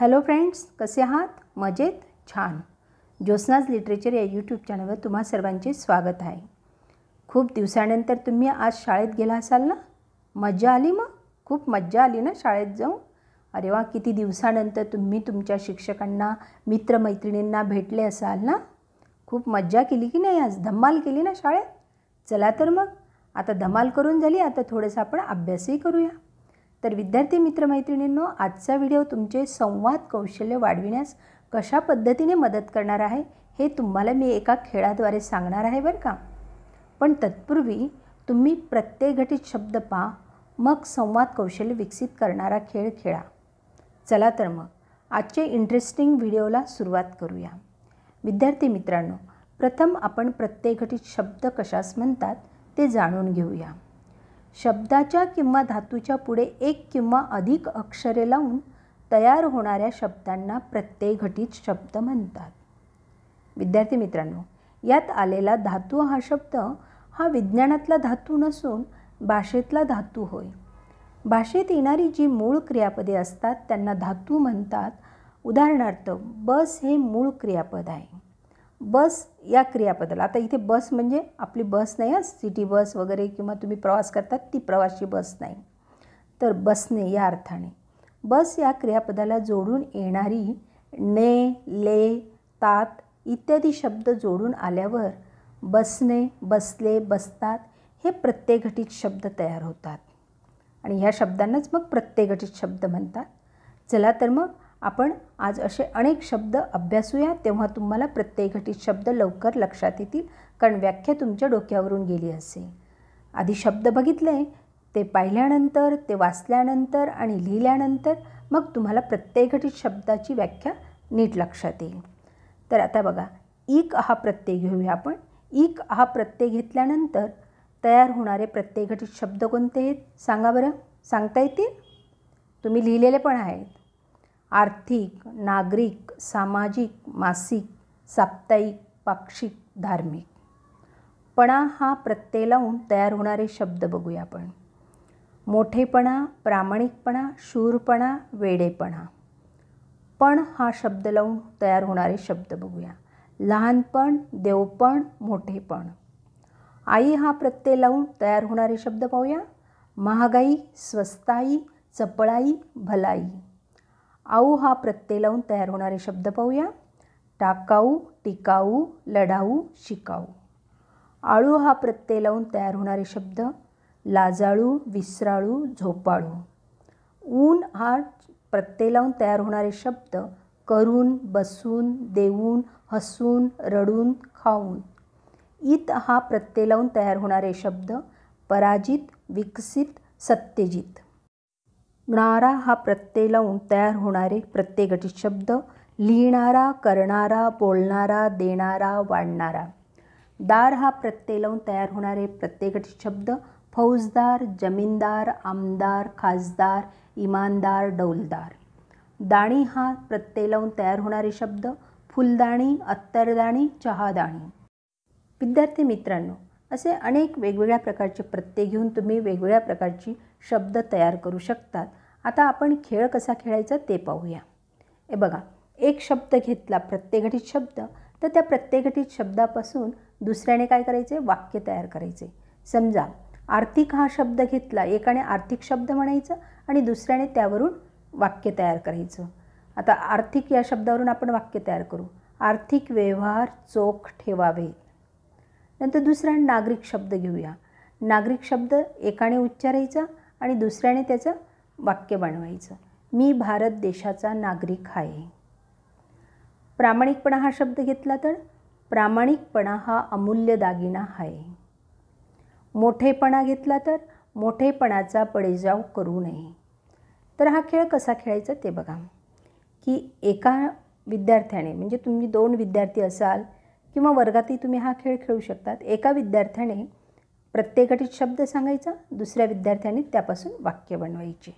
hello friends कसे आहात मजेत छान ज्योत्नाज लिटरेचर या यूट्यूब चॅनलवर तुम्हा सर्वांचे स्वागत आहे खूप दिवसानंतर तुम्ही आज शाळेत गेला असाल ना मज्जा आली मग खूप मज्जा आली ना शाळेत जाऊन अरे वा किती दिवसानंतर तुम्ही तुमच्या शिक्षकांना मित्रमैत्रिणींना भेटले असाल ना खूप मज्जा केली की नाही आज धम्माल केली ना शाळेत चला तर मग आता धमाल करून झाली आता थोडंसं आपण अभ्यासही करूया तर विद्यार्थी मित्रमैत्रिणींनो आजचा व्हिडिओ तुमचे संवाद कौशल्य वाढविण्यास कशा पद्धतीने मदत करणार आहे हे तुम्हाला मी एका खेळाद्वारे सांगणार आहे बरं का पण तत्पूर्वी तुम्ही प्रत्येक घटित शब्द पा मग संवाद कौशल्य विकसित करणारा खेळ खेळा चला तर मग आजचे इंटरेस्टिंग व्हिडिओला सुरुवात करूया विद्यार्थी मित्रांनो प्रथम आपण प्रत्येक घटित शब्द कशास म्हणतात ते जाणून घेऊया शब्दाच्या किंवा धातूच्या पुढे एक किंवा अधिक अक्षरे लावून तयार होणाऱ्या शब्दांना प्रत्ययघटित शब्द म्हणतात विद्यार्थी मित्रांनो यात आलेला धातू हा शब्द हा विज्ञानातला धातू नसून भाषेतला धातू होय भाषेत येणारी जी मूळ क्रियापदे असतात त्यांना धातू म्हणतात उदाहरणार्थ बस हे मूळ क्रियापद आहे बस या क्रियापदाला आता इथे बस म्हणजे आपली बस नाही आहे सिटी बस वगैरे किंवा तुम्ही प्रवास करतात ती प्रवासी बस नाही तर बसने या अर्थाने बस या क्रियापदाला जोडून येणारी ने ले तात इत्यादी शब्द जोडून आल्यावर बसने बसले बसतात हे प्रत्ययघटित शब्द तयार होतात आणि ह्या शब्दांनाच मग प्रत्ययघटित शब्द म्हणतात चला तर मग आपण आज असे अनेक शब्द अभ्यासूया तेव्हा तुम्हाला प्रत्येक घटित शब्द लवकर लक्षात येतील कारण व्याख्या तुमच्या डोक्यावरून गेली असेल आधी शब्द बघितले ते पाहिल्यानंतर ते वाचल्यानंतर आणि लिहिल्यानंतर मग तुम्हाला प्रत्यय घटित शब्दाची व्याख्या नीट लक्षात येईल तर आता बघा ईक हा प्रत्यय घेऊया आपण ईक हा प्रत्यय घेतल्यानंतर तयार होणारे प्रत्यय घटित शब्द कोणते आहेत सांगा बरं सांगता येतील तुम्ही लिहिलेले पण आहेत आर्थिक नागरिक सामाजिक मासिक साप्ताहिक पाक्षिक धार्मिक पणा हा प्रत्यय लावून तयार होणारे शब्द बघूया आपण मोठेपणा प्रामाणिकपणा शूरपणा वेडेपणा पण हा शब्द लावून तयार होणारे शब्द बघूया लहानपण देवपण मोठेपण आई हा प्रत्यय लावून तयार होणारे शब्द पाहूया महागाई स्वस्ताई चपळाई भलाई आऊ हा प्रत्यय लावून तयार होणारे शब्द पाहूया टाकाऊ टिकाऊ लढाऊ शिकाऊ आळू हा प्रत्यय लावून तयार होणारे शब्द लाजाळू विसराळू झोपाळू ऊन हा प्रत्यय लावून तयार होणारे शब्द करून बसून देऊन हसून रडून खाऊन इत हा प्रत्यय लावून तयार होणारे शब्द पराजित विकसित सत्यजित णारा हा प्रत्यय लावून तयार होणारे प्रत्ययगटित शब्द लिहिणारा करणारा बोलणारा देणारा वाढणारा दार हा प्रत्यय लावून तयार होणारे प्रत्ययगटित शब्द फौजदार जमीनदार आमदार खासदार इमानदार डौलदार दाणी हा प्रत्यय लावून तयार होणारे शब्द फुलदाणी अत्तरदाणी चहादाणी विद्यार्थी मित्रांनो असे अनेक वेगवेगळ्या प्रकारचे प्रत्यय घेऊन तुम्ही वेगवेगळ्या प्रकारची शब्द तयार करू शकतात आता आपण खेळ कसा खेळायचा ते पाहूया हे बघा एक शब्द घेतला प्रत्येकघटित शब्द तर त्या प्रत्येकघटित शब्दापासून दुसऱ्याने काय करायचे वाक्य तयार करायचे समजा आर्थिक हा शब्द घेतला एकाने आर्थिक शब्द म्हणायचा आणि दुसऱ्याने त्यावरून वाक्य तयार करायचं आता आर्थिक या शब्दावरून आपण वाक्य तयार करू आर्थिक व्यवहार चोख ठेवावे नंतर दुसरा नागरिक शब्द घेऊया नागरिक शब्द एकाने उच्चारायचा आणि दुसऱ्याने त्याचं वाक्य बनवायचं मी भारत देशाचा नागरिक आहे प्रामाणिकपणा हा शब्द घेतला तर प्रामाणिकपणा हा अमूल्य दागिना आहे मोठेपणा घेतला तर मोठेपणाचा पडेजाव करू नये तर हा खेळ कसा खेळायचा ते बघा की एका विद्यार्थ्याने म्हणजे तुम्ही दोन विद्यार्थी असाल किंवा वर्गातही तुम्ही हा खेळ खेळू शकतात एका विद्यार्थ्याने प्रत्येक शब्द सांगायचा दुसऱ्या विद्यार्थ्याने त्यापासून वाक्य बनवायचे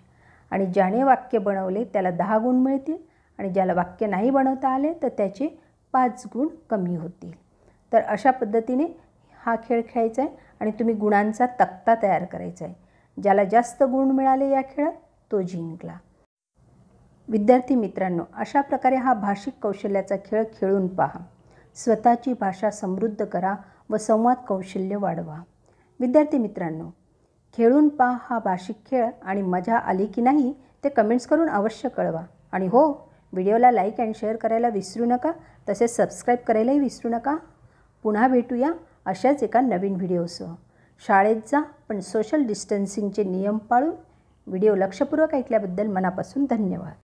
आणि ज्याने वाक्य बनवले त्याला दहा गुण मिळतील आणि ज्याला वाक्य नाही बनवता आले तर त्याचे पाच गुण कमी होतील तर अशा पद्धतीने हा खेळ खेळायचा आहे आणि तुम्ही गुणांचा तक्ता तयार करायचा आहे ज्याला जास्त गुण मिळाले या खेळात तो जिंकला विद्यार्थी मित्रांनो अशा प्रकारे हा भाषिक कौशल्याचा खेळ खेळून पहा स्वतःची भाषा समृद्ध करा व संवाद कौशल्य वाढवा विद्यार्थी मित्रांनो खेळून पा हा भाषिक खेळ आणि मजा आली की नाही ते कमेंट्स करून अवश्य कळवा आणि हो व्हिडिओला लाईक अँड शेअर करायला विसरू नका तसेच सबस्क्राईब करायलाही विसरू नका पुन्हा भेटूया अशाच एका नवीन व्हिडिओसह शाळेत जा पण सोशल डिस्टन्सिंगचे नियम पाळून व्हिडिओ लक्षपूर्वक ऐकल्याबद्दल मनापासून धन्यवाद